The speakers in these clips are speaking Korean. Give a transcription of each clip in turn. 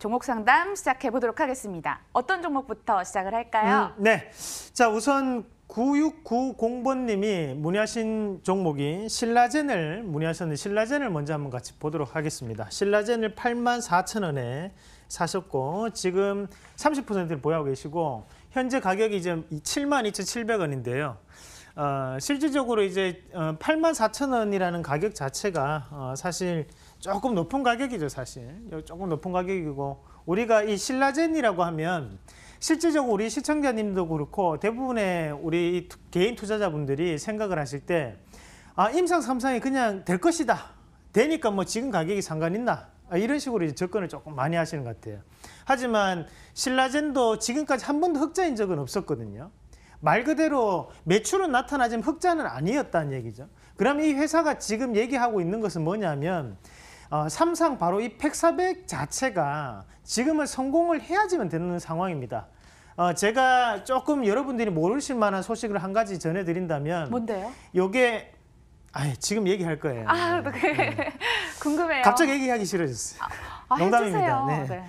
종목 상담 시작해 보도록 하겠습니다. 어떤 종목부터 시작을 할까요? 음, 네. 자, 우선 9690번님이 문의하신 종목이 신라젠을 문의하셨는데 신라젠을 먼저 한번 같이 보도록 하겠습니다. 신라젠을 8만 4천 원에 사셨고 지금 30%를 보유하고 계시고 현재 가격이 이제 7만 2,700원인데요. 어, 실질적으로 이제 8만 어, 4천 원이라는 가격 자체가 어, 사실 조금 높은 가격이죠 사실 조금 높은 가격이고 우리가 이 신라젠이라고 하면 실질적으로 우리 시청자님도 그렇고 대부분의 우리 개인 투자자분들이 생각을 하실 때 아, 임상 삼상이 그냥 될 것이다 되니까 뭐 지금 가격이 상관 있나 아, 이런 식으로 이제 접근을 조금 많이 하시는 것 같아요 하지만 신라젠도 지금까지 한 번도 흑자인 적은 없었거든요 말 그대로 매출은 나타나지만 흑자는 아니었다는 얘기죠. 그럼 이 회사가 지금 얘기하고 있는 것은 뭐냐면 어, 삼상 바로 이 팩사백 자체가 지금은 성공을 해야지만 되는 상황입니다. 어, 제가 조금 여러분들이 모르실 만한 소식을 한 가지 전해드린다면 뭔데요? 요게 지금 얘기할 거예요. 아, 네. 네. 궁금해요. 갑자기 얘기하기 싫어졌어요. 아, 아 농담입니다. 네. 네.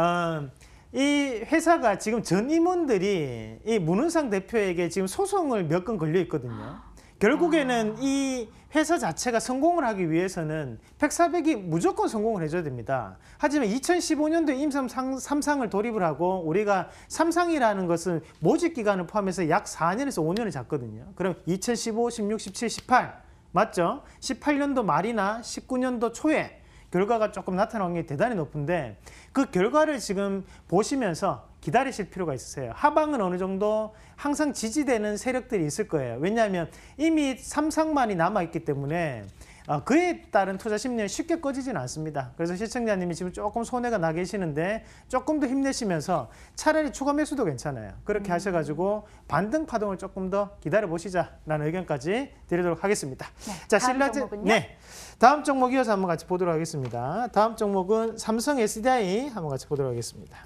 어, 이 회사가 지금 전 임원들이 이 문은상 대표에게 지금 소송을 몇 건 걸려 있거든요. 결국에는 아. 이 회사 자체가 성공을 하기 위해서는 팩사백이 무조건 성공을 해줘야 됩니다. 하지만 2 0 1 5년도 임삼 삼상을 돌입을 하고 우리가 삼상이라는 것은 모집 기간을 포함해서 약 4년에서 5년을 잡거든요. 그럼 2015, 16, 17, 18 맞죠? 18년도 말이나 19년도 초에 결과가 조금 나타나는게 대단히 높은데 그 결과를 지금 보시면서 기다리실 필요가 있으세요. 하방은 어느 정도 항상 지지되는 세력들이 있을 거예요. 왜냐하면 이미 삼상만이 남아있기 때문에 어, 그에 따른 투자 심리는 쉽게 꺼지진 않습니다. 그래서 시청자님이 지금 조금 손해가 나 계시는데 조금 더 힘내시면서 차라리 추가 매수도 괜찮아요. 그렇게 음. 하셔가지고 반등 파동을 조금 더 기다려 보시자라는 의견까지 드리도록 하겠습니다. 네, 자, 신라제 네. 다음 종목 이어서 한번 같이 보도록 하겠습니다. 다음 종목은 삼성 SDI 한번 같이 보도록 하겠습니다.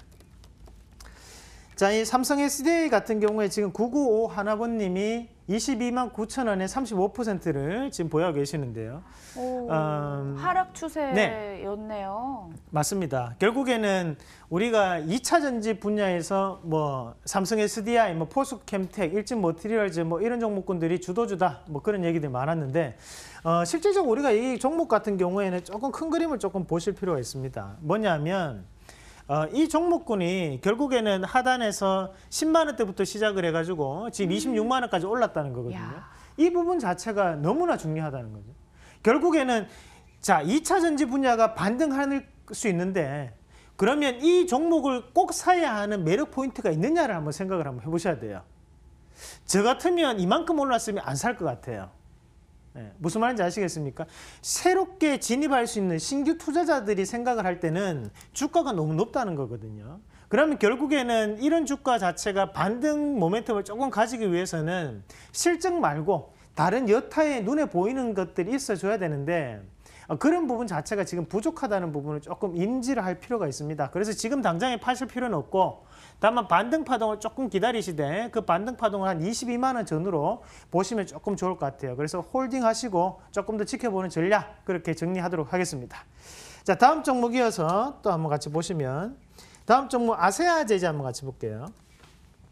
자, 이 삼성 SDA 같은 경우에 지금 995 하나번님이 22만 9천 원에 35%를 지금 보유하고 계시는데요. 오, 음, 하락 네. 추세였네요. 네, 맞습니다. 결국에는 우리가 2차 전지 분야에서 뭐 삼성 SDI, 뭐 포스 캠텍, 일진 머티리얼즈 뭐 이런 종목군들이 주도주다 뭐 그런 얘기들 많았는데 어, 실질적으로 우리가 이 종목 같은 경우에는 조금 큰 그림을 조금 보실 필요가 있습니다. 뭐냐면 어, 이 종목군이 결국에는 하단에서 10만 원대부터 시작을 해가지고 지금 26만 음. 원까지 올랐다는 거거든요. 이 부분 자체가 너무나 중요하다는 거죠. 결국에는 자 2차 전지 분야가 반등할 수 있는데 그러면 이 종목을 꼭 사야 하는 매력 포인트가 있느냐를 한번 생각을 한번 해보셔야 돼요. 저 같으면 이만큼 올랐으면 안 살 것 같아요. 예, 무슨 말인지 아시겠습니까? 새롭게 진입할 수 있는 신규 투자자들이 생각을 할 때는 주가가 너무 높다는 거거든요. 그러면 결국에는 이런 주가 자체가 반등 모멘텀을 조금 가지기 위해서는 실적 말고 다른 여타의 눈에 보이는 것들이 있어줘야 되는데 어, 그런 부분 자체가 지금 부족하다는 부분을 조금 인지를 할 필요가 있습니다. 그래서 지금 당장에 파실 필요는 없고 다만 반등 파동을 조금 기다리시되 그 반등 파동을 한 22만 원 전으로 보시면 조금 좋을 것 같아요. 그래서 홀딩 하시고 조금 더 지켜보는 전략 그렇게 정리하도록 하겠습니다. 자 다음 종목 이어서 또 한번 같이 보시면 다음 종목 아세아 제재 한번 같이 볼게요.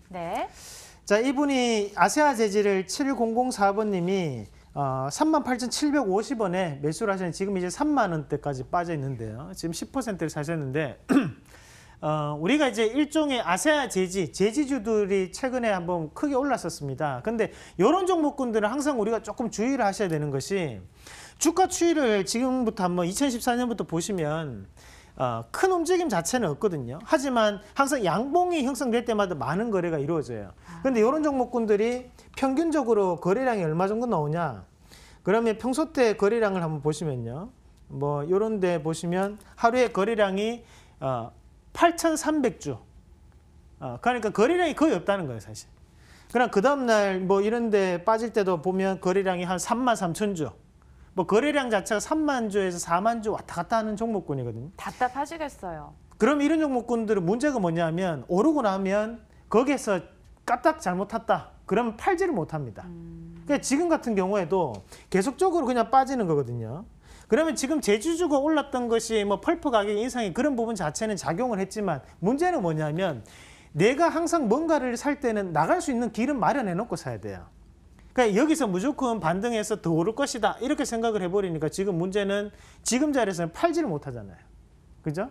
네. 자 이분이 아세아 제재를 7004번님이 어, 38,750원에 매수를 하시는 지금 이제 3만 원대까지 빠져 있는데요. 지금 10%를 사셨는데 어, 우리가 이제 일종의 아세아 제지, 제지주들이 최근에 한번 크게 올랐었습니다. 근데 이런 종목군들은 항상 우리가 조금 주의를 하셔야 되는 것이 주가 추이를 지금부터 한번 2014년부터 보시면 어, 큰 움직임 자체는 없거든요. 하지만 항상 양봉이 형성될 때마다 많은 거래가 이루어져요. 그런데 아. 이런 종목군들이 평균적으로 거래량이 얼마 정도 나오냐? 그러면 평소 때 거래량을 한번 보시면요. 뭐 이런 데 보시면 하루에 거래량이 8,300주. 어, 어, 그러니까 거래량이 거의 없다는 거예요, 사실. 그럼그 다음날 뭐 이런 데 빠질 때도 보면 거래량이 한 3만 3천 주. 뭐 거래량 자체가 3만 주에서 4만 주 왔다 갔다 하는 종목군이거든요. 답답하시겠어요. 그럼 이런 종목군들은 문제가 뭐냐면 오르고 나면 거기에서 까딱 잘못 탔다. 그럼 팔지를 못합니다. 음... 그러니까 지금 같은 경우에도 계속적으로 그냥 빠지는 거거든요. 그러면 지금 제주주가 올랐던 것이 뭐 펄프 가격 인상이 그런 부분 자체는 작용을 했지만 문제는 뭐냐면 내가 항상 뭔가를 살 때는 나갈 수 있는 길은 마련해 놓고 사야 돼요. 그러니까 여기서 무조건 반등해서 더 오를 것이다 이렇게 생각을 해버리니까 지금 문제는 지금 자리에서는 팔지를 못하잖아요. 그죠?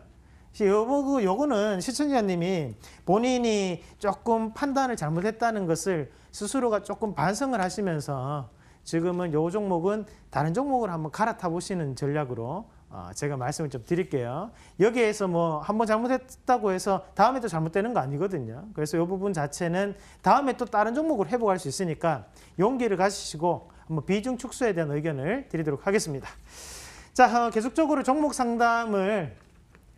요거, 뭐, 그, 요거는 시청자님이 본인이 조금 판단을 잘못했다는 것을 스스로가 조금 반성을 하시면서 지금은 요 종목은 다른 종목을 한번 갈아타 보시는 전략으로 아, 제가 말씀을 좀 드릴게요. 여기에서 뭐 한 번 잘못했다고 해서 다음에 또 잘못되는 거 아니거든요. 그래서 이 부분 자체는 다음에 또 다른 종목을 회복할 수 있으니까 용기를 가지시고 한번 비중 축소에 대한 의견을 드리도록 하겠습니다. 자, 어, 계속적으로 종목 상담을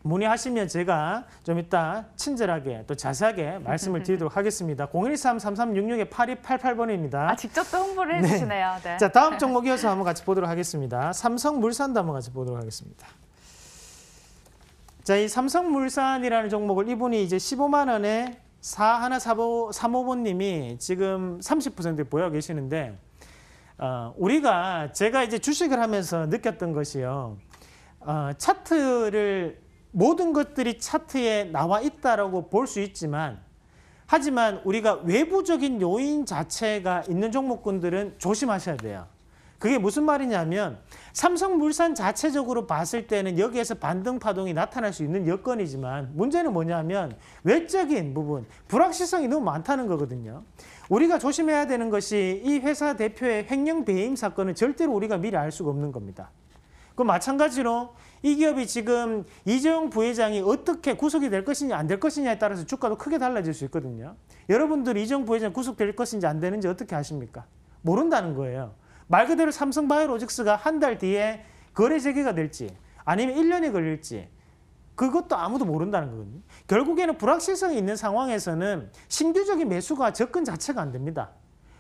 문의하시면 제가 좀 이따 친절하게 또 자세하게 말씀을 드리도록 하겠습니다. 0 1 3 3 3 6 8 2 8 8번입니다 아, 직접 또 홍보를 네. 해주시네요. 네. 네. 자, 다음 종목 이어서 한번 같이 보도록 하겠습니다. 삼성물산도 한번 같이 보도록 하겠습니다. 자, 이 삼성물산이라는 종목을 이분이 이제 15만 원에 사 하나 사번님이 지금 30% 보여 계시는데 어, 우리가 제가 이제 주식을 하면서 느꼈던 것이요. 어, 차트를 모든 것들이 차트에 나와 있다라고 볼 수 있지만 하지만 우리가 외부적인 요인 자체가 있는 종목군들은 조심하셔야 돼요. 그게 무슨 말이냐면 삼성물산 자체적으로 봤을 때는 여기에서 반등 파동이 나타날 수 있는 여건이지만 문제는 뭐냐면 외적인 부분, 불확실성이 너무 많다는 거거든요. 우리가 조심해야 되는 것이 이 회사 대표의 횡령 배임 사건은 절대로 우리가 미리 알 수가 없는 겁니다. 그 마찬가지로 이 기업이 지금 이재용 부회장이 어떻게 구속이 될 것이냐 안 될 것이냐에 따라서 주가도 크게 달라질 수 있거든요. 여러분들 이재용 부회장 구속될 것인지 안 되는지 어떻게 아십니까? 모른다는 거예요. 말 그대로 삼성바이오로직스가 한 달 뒤에 거래 재개가 될지 아니면 1년이 걸릴지 그것도 아무도 모른다는 거거든요. 결국에는 불확실성이 있는 상황에서는 신규적인 매수가 접근 자체가 안 됩니다.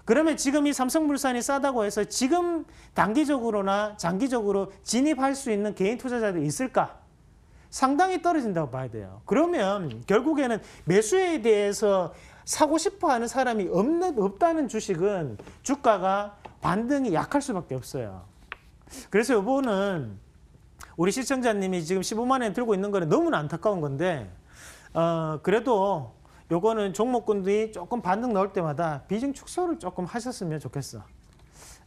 그러면 지금 이 삼성물산이 싸다고 해서 지금 단기적으로나 장기적으로 진입할 수 있는 개인 투자자들이 있을까? 상당히 떨어진다고 봐야 돼요. 그러면 결국에는 매수에 대해서 사고 싶어 하는 사람이 없는, 없다는 주식은 주가가 반등이 약할 수밖에 없어요. 그래서 요번은 우리 시청자님이 지금 15만 원 들고 있는 거는 너무나 안타까운 건데 어, 그래도 요거는 종목군들이 조금 반등 나올 때마다 비중 축소를 조금 하셨으면 좋겠어.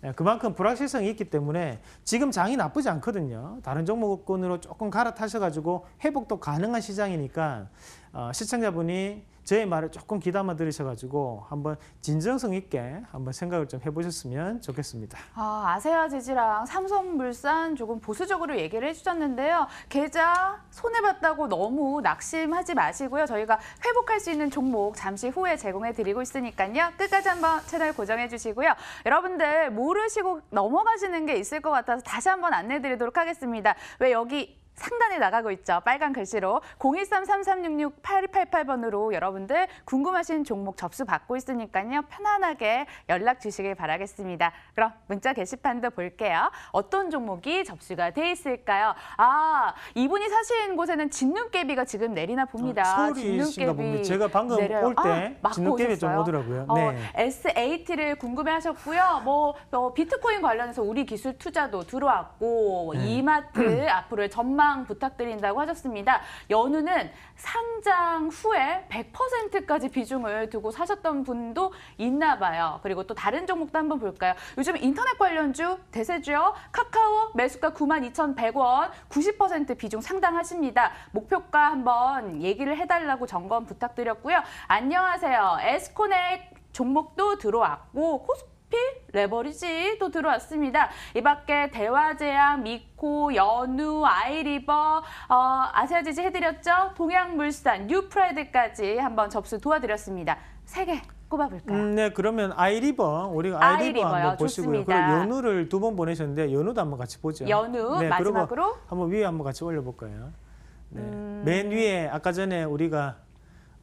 예, 그만큼 불확실성이 있기 때문에 지금 장이 나쁘지 않거든요. 다른 종목군으로 조금 갈아타셔가지고 회복도 가능한 시장이니까 어, 시청자분이 제 말을 조금 귀담아 들으셔가지고 한번 진정성 있게 한번 생각을 좀 해보셨으면 좋겠습니다. 아, 아세아 지지랑 삼성물산 조금 보수적으로 얘기를 해주셨는데요. 계좌 손해봤다고 너무 낙심하지 마시고요. 저희가 회복할 수 있는 종목 잠시 후에 제공해드리고 있으니까요. 끝까지 한번 채널 고정해주시고요. 여러분들 모르시고 넘어가시는 게 있을 것 같아서 다시 한번 안내드리도록 하겠습니다. 왜 여기 상단에 나가고 있죠. 빨간 글씨로 0 1 3 3 3 6 6 8 8 8번으로 여러분들 궁금하신 종목 접수 받고 있으니까요. 편안하게 연락 주시길 바라겠습니다. 그럼 문자 게시판도 볼게요. 어떤 종목이 접수가 돼 있을까요? 아, 이분이 사시는 곳에는 진눈깨비가 지금 내리나 봅니다. 어, 서울이신가 봅니다. 제가 방금 올때 아, 진눈깨비 좀 오더라고요. 네. 어, 네. SAT를 궁금해하셨고요. 뭐 어, 비트코인 관련해서 우리 기술 투자도 들어왔고 네. 이마트 앞으로의 전망 전망 부탁드린다고 하셨습니다. 연우는 상장 후에 100%까지 비중을 두고 사셨던 분도 있나 봐요. 그리고 또 다른 종목도 한번 볼까요? 요즘 인터넷 관련주 대세주요. 카카오 매수가 92,100원 90% 비중 상당하십니다. 목표가 한번 얘기를 해달라고 점검 부탁드렸고요. 안녕하세요. 에스코넥 종목도 들어왔고 코스 높 레버리지 또 들어왔습니다. 이 밖에 대화제약, 미코, 연우, 아이리버, 어, 아세아지지 해드렸죠? 동양물산, 뉴프라이드까지 한번 접수 도와드렸습니다. 세 개 꼽아볼까요? 음, 네, 그러면 아이리버 우리가 아이리버 아이 한번 보시고요. 좋습니다. 그리고 연우를 두 번 보내셨는데 연우도 한번 같이 보죠. 연우 네, 마지막으로 한번 위에 한번 같이 올려볼까요? 네. 음... 맨 위에 아까 전에 우리가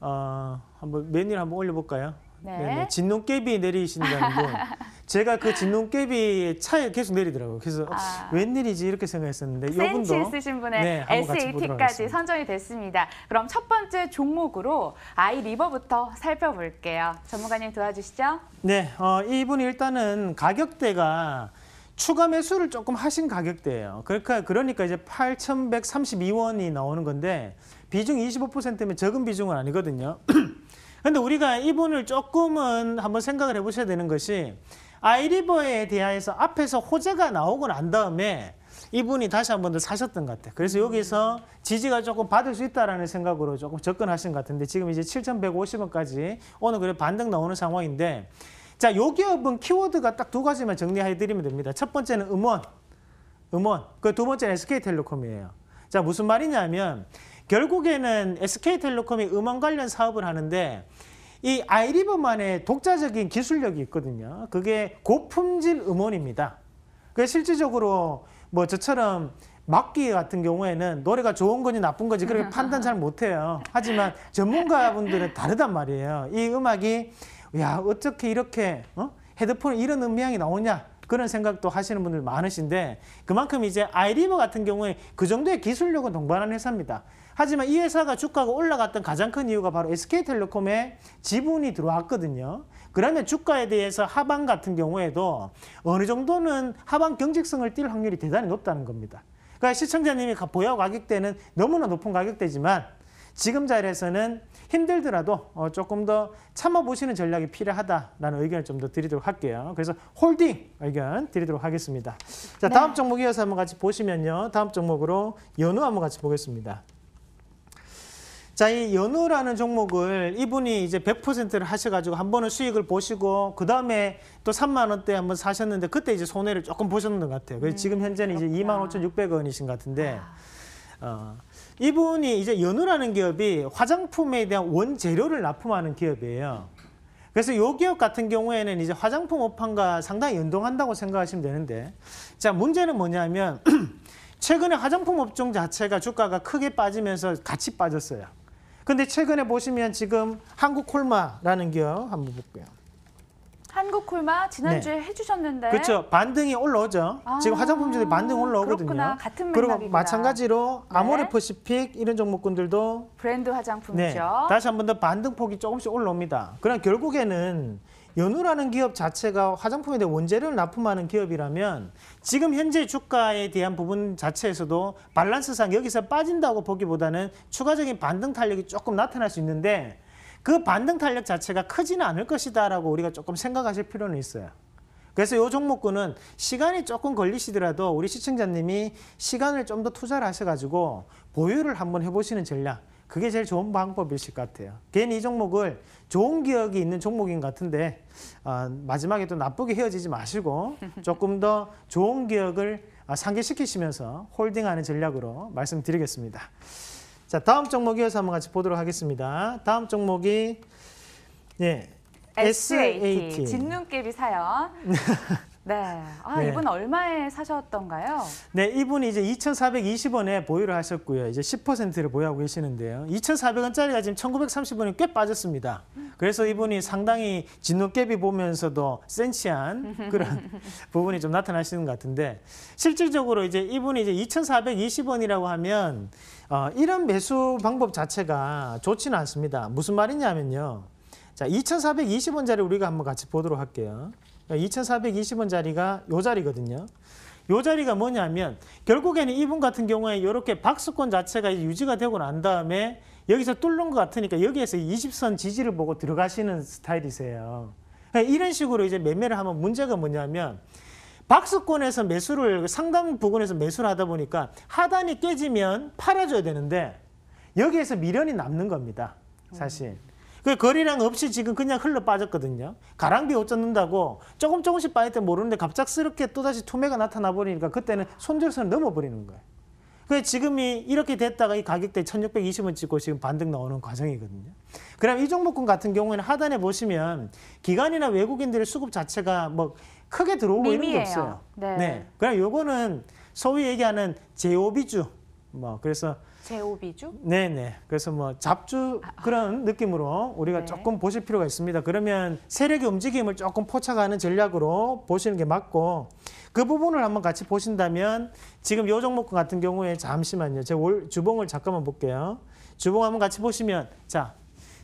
어, 한번 맨 위에 한번 올려볼까요? 네. 네 뭐 진눈깨비 내리신다는 건 제가 그 진눈깨비의 차에 계속 내리더라고요. 그래서 아. 웬일이지 이렇게 생각했었는데 센치 이분도 있으신 분의 네, 이보 SAT까지 선정이 됐습니다. 그럼 첫 번째 종목으로 아이 리버부터 살펴볼게요. 전문가님 도와주시죠. 네, 어, 이분이 일단은 가격대가 추가 매수를 조금 하신 가격대예요. 그러니까 그러니까 이제 8,132원이 나오는 건데 비중 25%면 적은 비중은 아니거든요. 근데 우리가 이분을 조금은 한번 생각을 해보셔야 되는 것이 아이리버에 대하여서 앞에서 호재가 나오고 난 다음에 이분이 다시 한 번 더 사셨던 것 같아요. 그래서 여기서 지지가 조금 받을 수 있다라는 생각으로 조금 접근하신 것 같은데 지금 이제 7,150원까지 오늘 그래 반등 나오는 상황인데 자, 요 기업은 키워드가 딱 두 가지만 정리해 드리면 됩니다. 첫 번째는 음원. 음원. 그 두 번째는 SK텔레콤이에요. 자, 무슨 말이냐면 결국에는 SK텔레콤이 음원 관련 사업을 하는데 이 아이리버만의 독자적인 기술력이 있거든요. 그게 고품질 음원입니다. 그 실질적으로 뭐 저처럼 막기 같은 경우에는 노래가 좋은 건지 나쁜 건지 그렇게 판단 잘 못해요. 하지만 전문가분들은 다르단 말이에요. 이 음악이 야 어떻게 이렇게 어? 헤드폰에 이런 음향이 나오냐 그런 생각도 하시는 분들 많으신데 그만큼 이제 아이리버 같은 경우에 그 정도의 기술력은 동반한 회사입니다. 하지만 이 회사가 주가가 올라갔던 가장 큰 이유가 바로 SK텔레콤의 지분이 들어왔거든요. 그러면 주가에 대해서 하방 같은 경우에도 어느 정도는 하방 경직성을 띌 확률이 대단히 높다는 겁니다. 그러니까 시청자님이 보유 가격대는 너무나 높은 가격대지만 지금 자리에서는 힘들더라도 어, 조금 더 참아보시는 전략이 필요하다라는 의견을 좀 더 드리도록 할게요. 그래서 홀딩 의견 드리도록 하겠습니다. 자, 네. 다음 종목 이어서 한번 같이 보시면요. 다음 종목으로 연우 한번 같이 보겠습니다. 자, 이 연우라는 종목을 이분이 이제 100%를 하셔가지고 한 번은 수익을 보시고 그 다음에 또 3만 원대 한번 사셨는데 그때 이제 손해를 조금 보셨는 것 같아요. 그래서 음, 지금 현재는 그렇구나. 이제 2만 5,600원이신 것 같은데 아. 어, 이분이 이제 연우라는 기업이 화장품에 대한 원재료를 납품하는 기업이에요. 그래서 요 기업 같은 경우에는 이제 화장품 업황과 상당히 연동한다고 생각하시면 되는데 자 문제는 뭐냐면 최근에 화장품 업종 자체가 주가가 크게 빠지면서 같이 빠졌어요. 근데 최근에 보시면 지금 한국콜마라는 기업 한번 볼게요. 한국 콜마 지난주에 네. 해주셨는데 그렇죠 반등이 올라오죠 아 지금 화장품들이 반등 올라오거든요 그렇구나. 같은 그리고 마찬가지로 네. 아모레퍼시픽 이런 종목군들도 브랜드 화장품이죠 네. 다시 한 번 더 반등폭이 조금씩 올라옵니다 그럼 결국에는 연우라는 기업 자체가 화장품에 대한 원재료를 납품하는 기업이라면 지금 현재 주가에 대한 부분 자체에서도 밸런스상 여기서 빠진다고 보기보다는 추가적인 반등 탄력이 조금 나타날 수 있는데 그 반등 탄력 자체가 크지는 않을 것이다라고 우리가 조금 생각하실 필요는 있어요. 그래서 이 종목군은 시간이 조금 걸리시더라도 우리 시청자님이 시간을 좀 더 투자를 하셔가지고 보유를 한번 해보시는 전략. 그게 제일 좋은 방법이실 것 같아요. 괜히 이 종목을 좋은 기억이 있는 종목인 것 같은데 어, 마지막에 또 나쁘게 헤어지지 마시고 조금 더 좋은 기억을 아, 상기시키시면서 홀딩하는 전략으로 말씀드리겠습니다. 자, 다음 종목이어서 한번 같이 보도록 하겠습니다. 다음 종목이 예, SAT, s a 진눈깨비 사연. 네. 아, 네. 이분 얼마에 사셨던가요? 네, 이분이 이제 2,420원에 보유를 하셨고요. 이제 10%를 보유하고 계시는데요. 2,400원짜리가 지금 1,930원이 꽤 빠졌습니다. 그래서 이분이 상당히 진눈깨비 보면서도 센치한 그런 부분이 좀 나타나시는 것 같은데 실질적으로 이제 이분이 이제 2,420원이라고 하면 어, 이런 매수 방법 자체가 좋지는 않습니다. 무슨 말이냐면요. 자, 2,420원짜리 우리가 한번 같이 보도록 할게요. 2,420원짜리가 그러니까 요 자리거든요. 요 자리가 뭐냐면 결국에는 이분 같은 경우에 이렇게 박스권 자체가 유지가 되고 난 다음에 여기서 뚫는 것 같으니까 여기에서 20선 지지를 보고 들어가시는 스타일이세요. 그러니까 이런 식으로 이제 매매를 하면 문제가 뭐냐면 박스권에서 매수를 상당 부분에서 매수를 하다 보니까 하단이 깨지면 팔아줘야 되는데 여기에서 미련이 남는 겁니다. 사실. 그 거리량 없이 지금 그냥 흘러 빠졌거든요. 가랑비 옷 젖는다고 조금 조금씩 빠질 때 모르는데 갑작스럽게 또다시 투매가 나타나 버리니까 그때는 손절선을 넘어버리는 거예요. 그 지금이 이렇게 됐다가 이 가격대 1620원 찍고 지금 반등 나오는 과정이거든요. 그럼 이 종목군 같은 경우에는 하단에 보시면 기관이나 외국인들의 수급 자체가 뭐 크게 들어오고 미미예요. 이런 게 없어요. 네. 네. 그냥 요거는 소위 얘기하는 제오비주 뭐 그래서 제오비주? 네네. 그래서 뭐 잡주 아, 아. 그런 느낌으로 우리가 네. 조금 보실 필요가 있습니다. 그러면 세력의 움직임을 조금 포착하는 전략으로 보시는 게 맞고 그 부분을 한번 같이 보신다면 지금 요 종목 같은 경우에 잠시만요. 제올 주봉을 잠깐만 볼게요. 주봉 한번 같이 보시면 자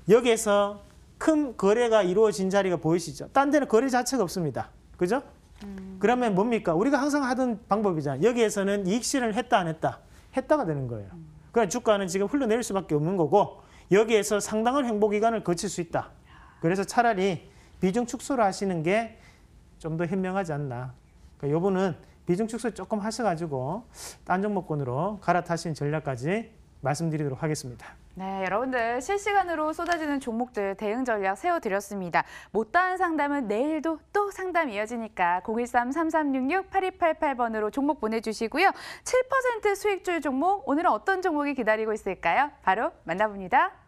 여기에서 큰 거래가 이루어진 자리가 보이시죠? 딴 데는 거래 자체가 없습니다. 그죠? 음. 그러면 뭡니까? 우리가 항상 하던 방법이잖아. 여기에서는 이익 실현을 했다 안 했다? 했다가 되는 거예요. 음. 그러니까 주가는 지금 흘러내릴 수밖에 없는 거고 여기에서 상당한 횡보 기간을 거칠 수 있다. 그래서 차라리 비중 축소를 하시는 게 좀 더 현명하지 않나. 그러니까 요분은 비중 축소 조금 하셔가지고 딴종목권으로 갈아타신 전략까지 말씀드리도록 하겠습니다. 네, 여러분들 실시간으로 쏟아지는 종목들 대응 전략 세워드렸습니다. 못다한 상담은 내일도 또 상담 이어지니까 013-3366-8288번으로 종목 보내주시고요. 7% 수익줄 종목, 오늘은 어떤 종목이 기다리고 있을까요? 바로 만나봅니다.